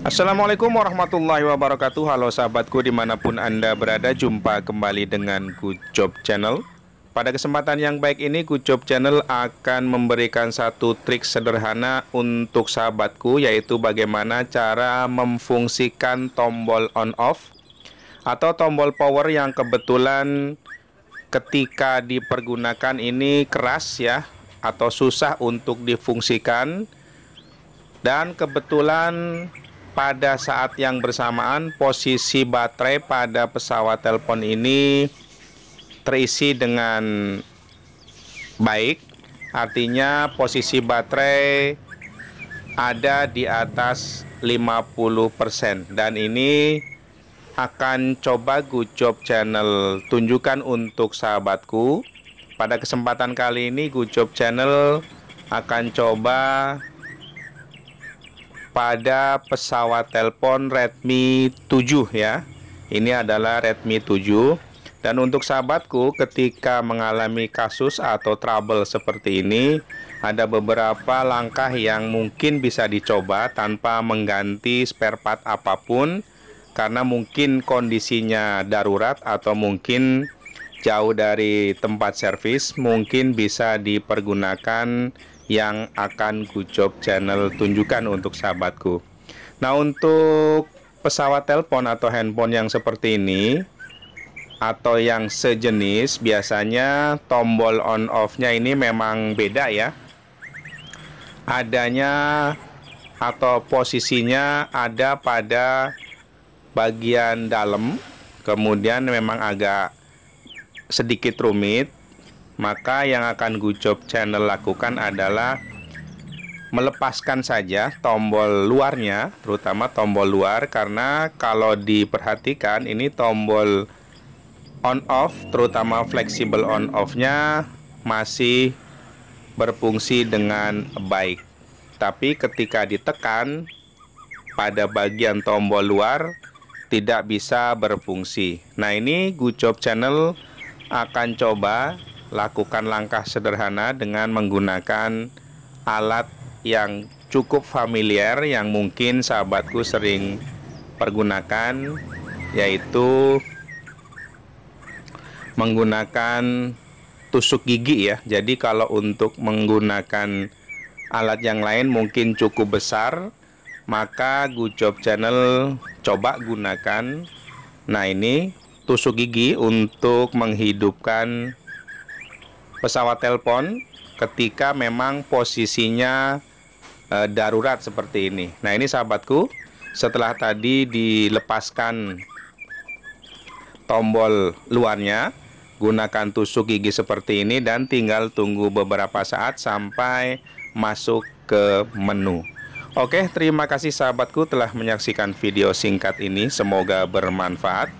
Assalamualaikum warahmatullahi wabarakatuh Halo sahabatku dimanapun anda berada Jumpa kembali dengan Kujob Channel Pada kesempatan yang baik ini Kujob Channel akan memberikan satu trik sederhana Untuk sahabatku yaitu bagaimana cara memfungsikan tombol on off Atau tombol power yang kebetulan ketika dipergunakan ini keras ya Atau susah untuk difungsikan dan kebetulan pada saat yang bersamaan posisi baterai pada pesawat telepon ini terisi dengan baik artinya posisi baterai ada di atas 50% dan ini akan coba Good Job Channel tunjukkan untuk sahabatku pada kesempatan kali ini Good Job Channel akan coba pada pesawat telepon Redmi 7 ya. Ini adalah Redmi 7. Dan untuk sahabatku ketika mengalami kasus atau trouble seperti ini Ada beberapa langkah yang mungkin bisa dicoba tanpa mengganti spare part apapun Karena mungkin kondisinya darurat atau mungkin jauh dari tempat servis mungkin bisa dipergunakan yang akan kucop channel tunjukkan untuk sahabatku nah untuk pesawat telepon atau handphone yang seperti ini atau yang sejenis biasanya tombol on off nya ini memang beda ya adanya atau posisinya ada pada bagian dalam kemudian memang agak sedikit rumit, maka yang akan Gujob Channel lakukan adalah melepaskan saja tombol luarnya, terutama tombol luar karena kalau diperhatikan ini tombol on off terutama fleksibel on off-nya masih berfungsi dengan baik. Tapi ketika ditekan pada bagian tombol luar tidak bisa berfungsi. Nah, ini Gujob Channel akan coba lakukan langkah sederhana dengan menggunakan alat yang cukup familiar yang mungkin sahabatku sering pergunakan yaitu menggunakan tusuk gigi ya jadi kalau untuk menggunakan alat yang lain mungkin cukup besar maka Good Job Channel coba gunakan nah ini tusuk gigi untuk menghidupkan pesawat telepon ketika memang posisinya e, darurat seperti ini. Nah, ini sahabatku, setelah tadi dilepaskan tombol luarnya, gunakan tusuk gigi seperti ini dan tinggal tunggu beberapa saat sampai masuk ke menu. Oke, terima kasih sahabatku telah menyaksikan video singkat ini. Semoga bermanfaat.